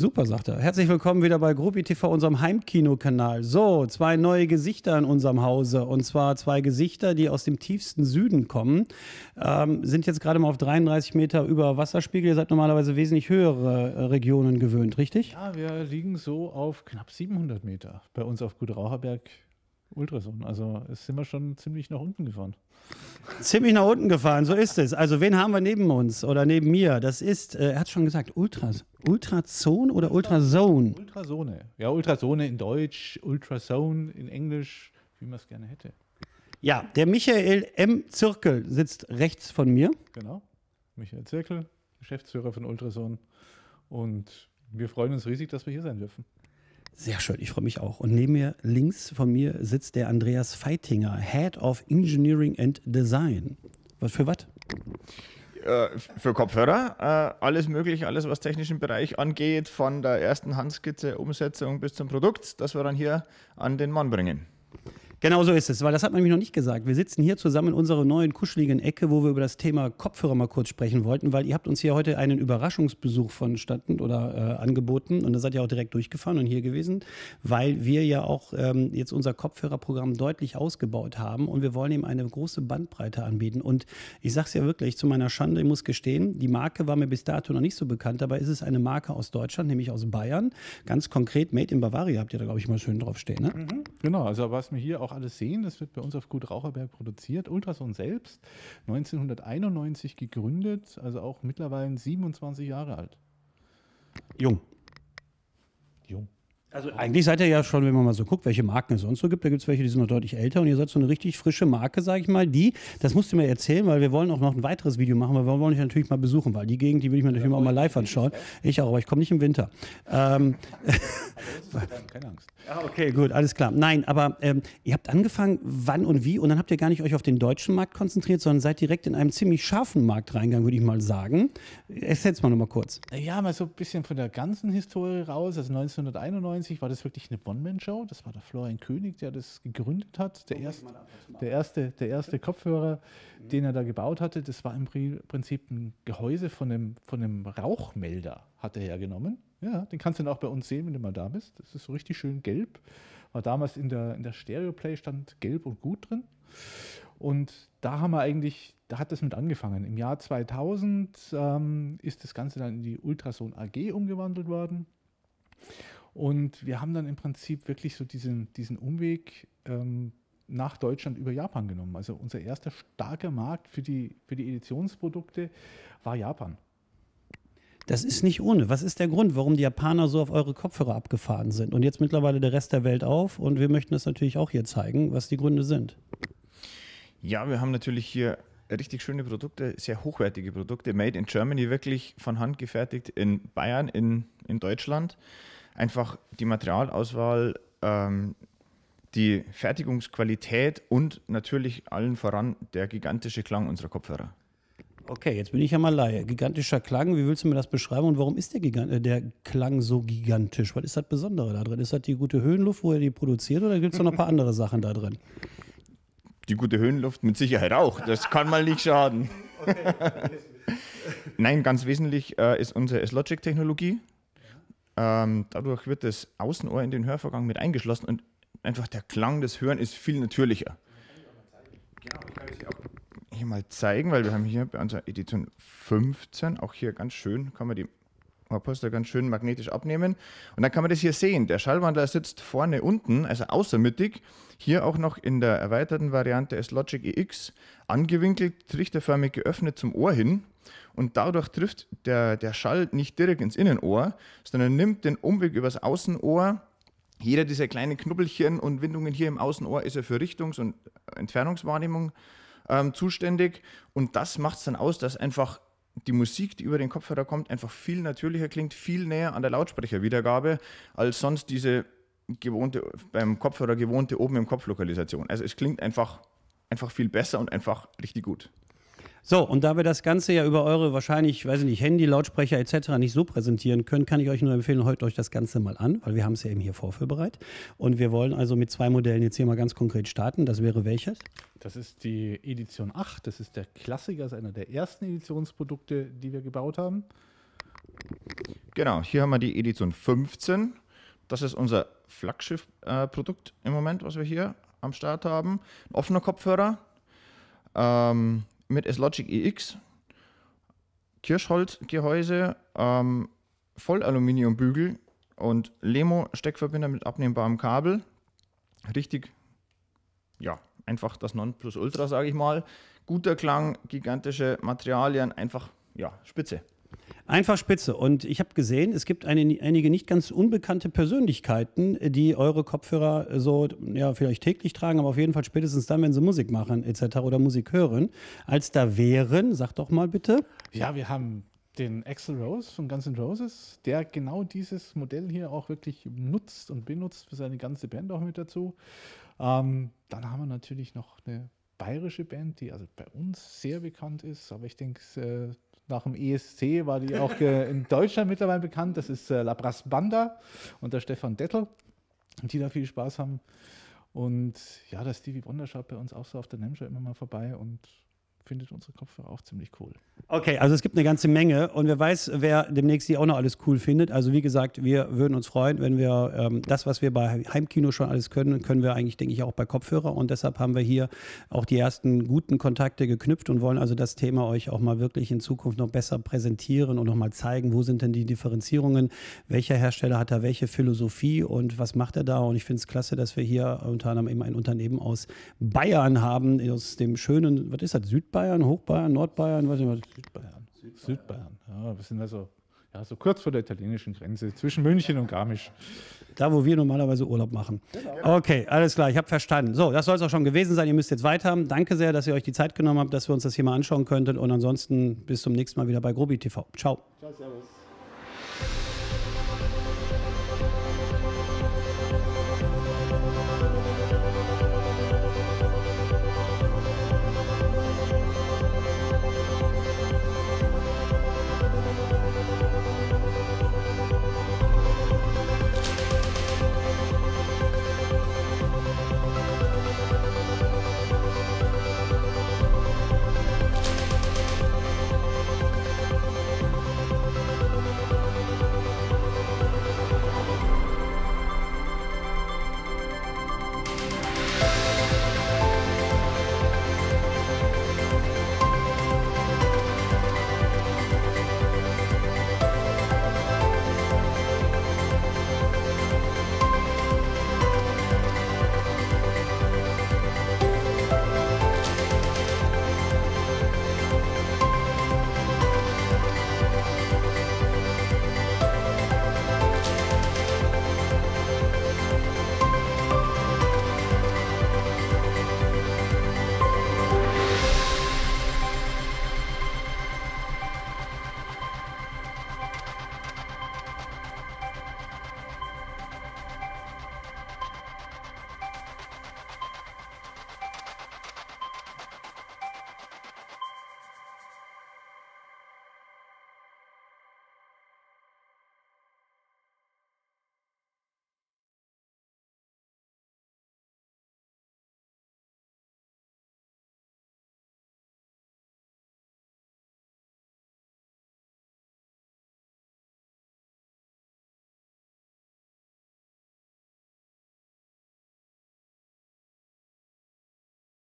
Super, sagt er. Herzlich willkommen wieder bei Gruppi TV, unserem Heimkinokanal. So, zwei neue Gesichter in unserem Hause. Und zwar zwei Gesichter, die aus dem tiefsten Süden kommen. Ähm, sind jetzt gerade mal auf 33 Meter über Wasserspiegel. Ihr seid normalerweise wesentlich höhere äh, Regionen gewöhnt, richtig? Ja, wir liegen so auf knapp 700 Meter. Bei uns auf Gut Raucherberg Ultrason. Also sind wir schon ziemlich nach unten gefahren. Ziemlich nach unten gefahren, so ist es. Also wen haben wir neben uns oder neben mir? Das ist, äh, er hat schon gesagt, Ultras, Ultrazone oder Ultrazone? Ultrazone. Ja, Ultrazone in Deutsch, Ultrazone in Englisch, wie man es gerne hätte. Ja, der Michael M. Zirkel sitzt rechts von mir. Genau. Michael Zirkel, Geschäftsführer von Ultrason. Und wir freuen uns riesig, dass wir hier sein dürfen. Sehr schön, ich freue mich auch. Und neben mir, links von mir, sitzt der Andreas Feitinger, Head of Engineering and Design. Was für was? Äh, für Kopfhörer. Äh, alles möglich, alles was technischen Bereich angeht, von der ersten Handskizze, Umsetzung bis zum Produkt, das wir dann hier an den Mann bringen. Genau so ist es, weil das hat man nämlich noch nicht gesagt. Wir sitzen hier zusammen in unserer neuen kuscheligen Ecke, wo wir über das Thema Kopfhörer mal kurz sprechen wollten, weil ihr habt uns hier heute einen Überraschungsbesuch vonstatten oder äh, angeboten und da seid ihr auch direkt durchgefahren und hier gewesen, weil wir ja auch ähm, jetzt unser Kopfhörerprogramm deutlich ausgebaut haben und wir wollen eben eine große Bandbreite anbieten. Und ich sage es ja wirklich zu meiner Schande, ich muss gestehen, die Marke war mir bis dato noch nicht so bekannt, dabei ist es eine Marke aus Deutschland, nämlich aus Bayern. Ganz konkret Made in Bavaria habt ihr da, glaube ich, mal schön drauf stehen. Ne? Mhm. Genau, also was mir hier auch auch alles sehen. Das wird bei uns auf Gut Raucherberg produziert. Ultrason selbst 1991 gegründet, also auch mittlerweile 27 Jahre alt. Jung. Jung. Also eigentlich seid ihr ja schon, wenn man mal so guckt, welche Marken es sonst so gibt, da gibt es welche, die sind noch deutlich älter und ihr seid so eine richtig frische Marke, sage ich mal, die, das musst du mir erzählen, weil wir wollen auch noch ein weiteres Video machen, weil wir wollen dich natürlich mal besuchen, weil die Gegend, die will ich mir natürlich ja, auch mal live anschauen. Ich auch, aber ich komme nicht im Winter. Ähm, aber keine Angst. Ah, okay, gut, alles klar. Nein, aber ähm, ihr habt angefangen, wann und wie, und dann habt ihr gar nicht euch auf den deutschen Markt konzentriert, sondern seid direkt in einem ziemlich scharfen Markt reingegangen, würde ich mal sagen. Erzähl's mal nochmal kurz. Ja, mal so ein bisschen von der ganzen Historie raus, also 1991 1991 war das wirklich eine One-Man-Show. Das war der Florian König, der das gegründet hat. Der, erst, der erste, der erste Kopfhörer, mhm. den er da gebaut hatte, das war im Prinzip ein Gehäuse von einem, von einem Rauchmelder, hat er hergenommen. Ja, den kannst du dann auch bei uns sehen, wenn du mal da bist. Das ist so richtig schön gelb. War damals in der, in der Stereo-Play stand gelb und gut drin. Und da haben wir eigentlich, da hat das mit angefangen. Im Jahr 2000 ähm, ist das Ganze dann in die Ultrason AG umgewandelt worden. Und wir haben dann im Prinzip wirklich so diesen, diesen Umweg ähm, nach Deutschland über Japan genommen. Also unser erster starker Markt für die, für die Editionsprodukte war Japan. Das ist nicht ohne. Was ist der Grund, warum die Japaner so auf eure Kopfhörer abgefahren sind und jetzt mittlerweile der Rest der Welt auf? Und wir möchten das natürlich auch hier zeigen, was die Gründe sind. Ja, wir haben natürlich hier richtig schöne Produkte, sehr hochwertige Produkte, made in Germany, wirklich von Hand gefertigt in Bayern, in, in Deutschland einfach die Materialauswahl, ähm, die Fertigungsqualität und natürlich allen voran der gigantische Klang unserer Kopfhörer. Okay, jetzt bin ich ja mal Laie. Gigantischer Klang, wie willst du mir das beschreiben und warum ist der, Gigant äh, der Klang so gigantisch? Was ist das Besondere da drin? Ist das die gute Höhenluft, wo er die produziert oder gibt es noch ein paar andere Sachen da drin? Die gute Höhenluft mit Sicherheit auch. Das kann mal nicht schaden. Okay. Nein, ganz wesentlich äh, ist unsere S-Logic-Technologie. Ähm, dadurch wird das Außenohr in den Hörvorgang mit eingeschlossen und einfach der Klang des Hören ist viel natürlicher. ich kann es auch hier mal zeigen, weil wir haben hier bei unserer Edition 15 auch hier ganz schön, kann man die man da ganz schön magnetisch abnehmen. Und dann kann man das hier sehen. Der Schallwandler sitzt vorne unten, also außermittig. Hier auch noch in der erweiterten Variante S-Logic EX angewinkelt, trichterförmig geöffnet zum Ohr hin. Und dadurch trifft der, der Schall nicht direkt ins Innenohr, sondern nimmt den Umweg übers Außenohr. Jeder dieser kleinen Knubbelchen und Windungen hier im Außenohr ist ja für Richtungs- und Entfernungswahrnehmung ähm, zuständig. Und das macht es dann aus, dass einfach die Musik, die über den Kopfhörer kommt, einfach viel natürlicher klingt, viel näher an der Lautsprecherwiedergabe als sonst diese gewohnte, beim Kopfhörer gewohnte oben im Kopflokalisation. Also es klingt einfach, einfach viel besser und einfach richtig gut. So, und da wir das Ganze ja über eure wahrscheinlich, weiß ich nicht, Handy, Lautsprecher etc. nicht so präsentieren können, kann ich euch nur empfehlen, heute euch das Ganze mal an, weil wir haben es ja eben hier vorführbereit. Und wir wollen also mit zwei Modellen jetzt hier mal ganz konkret starten. Das wäre welches? Das ist die Edition 8. Das ist der Klassiker, das ist einer der ersten Editionsprodukte, die wir gebaut haben. Genau, hier haben wir die Edition 15. Das ist unser Flaggschiff-Produkt äh, im Moment, was wir hier am Start haben. Ein offener Kopfhörer. Ähm, mit S-Logic EX, Kirschholzgehäuse, ähm, Vollaluminiumbügel und Lemo-Steckverbinder mit abnehmbarem Kabel. Richtig, ja, einfach das Nonplusultra, sage ich mal. Guter Klang, gigantische Materialien, einfach, ja, spitze. Einfach spitze. Und ich habe gesehen, es gibt eine, einige nicht ganz unbekannte Persönlichkeiten, die eure Kopfhörer so, ja, vielleicht täglich tragen, aber auf jeden Fall spätestens dann, wenn sie Musik machen, etc. oder Musik hören, als da wären, sag doch mal bitte. Ja, wir haben den Axel Rose von Guns N' Roses, der genau dieses Modell hier auch wirklich nutzt und benutzt für seine ganze Band auch mit dazu. Ähm, dann haben wir natürlich noch eine bayerische Band, die also bei uns sehr bekannt ist, aber ich denke, äh, nach dem ESC war die auch äh, in Deutschland mittlerweile bekannt. Das ist äh, Labras Banda unter Stefan Dettel, die da viel Spaß haben. Und ja, der Stevie Wonder schaut bei uns auch so auf der Nemscher immer mal vorbei und findet unsere Kopfhörer auch ziemlich cool. Okay, also es gibt eine ganze Menge und wer weiß, wer demnächst die auch noch alles cool findet. Also wie gesagt, wir würden uns freuen, wenn wir ähm, das, was wir bei Heimkino schon alles können, können wir eigentlich, denke ich, auch bei Kopfhörer und deshalb haben wir hier auch die ersten guten Kontakte geknüpft und wollen also das Thema euch auch mal wirklich in Zukunft noch besser präsentieren und noch mal zeigen, wo sind denn die Differenzierungen, welcher Hersteller hat da welche Philosophie und was macht er da und ich finde es klasse, dass wir hier unter anderem eben ein Unternehmen aus Bayern haben, aus dem schönen, was ist das, Südbayern? Südbayern, Hochbayern, Nordbayern, weiß nicht was. Südbayern. Südbayern. Ja, wir sind also ja, so kurz vor der italienischen Grenze, zwischen München und Garmisch. Da, wo wir normalerweise Urlaub machen. Genau. Okay, alles klar, ich habe verstanden. So, das soll es auch schon gewesen sein. Ihr müsst jetzt weiter. Danke sehr, dass ihr euch die Zeit genommen habt, dass wir uns das hier mal anschauen könntet. Und ansonsten bis zum nächsten Mal wieder bei Grobi TV. Ciao. Ciao, servus.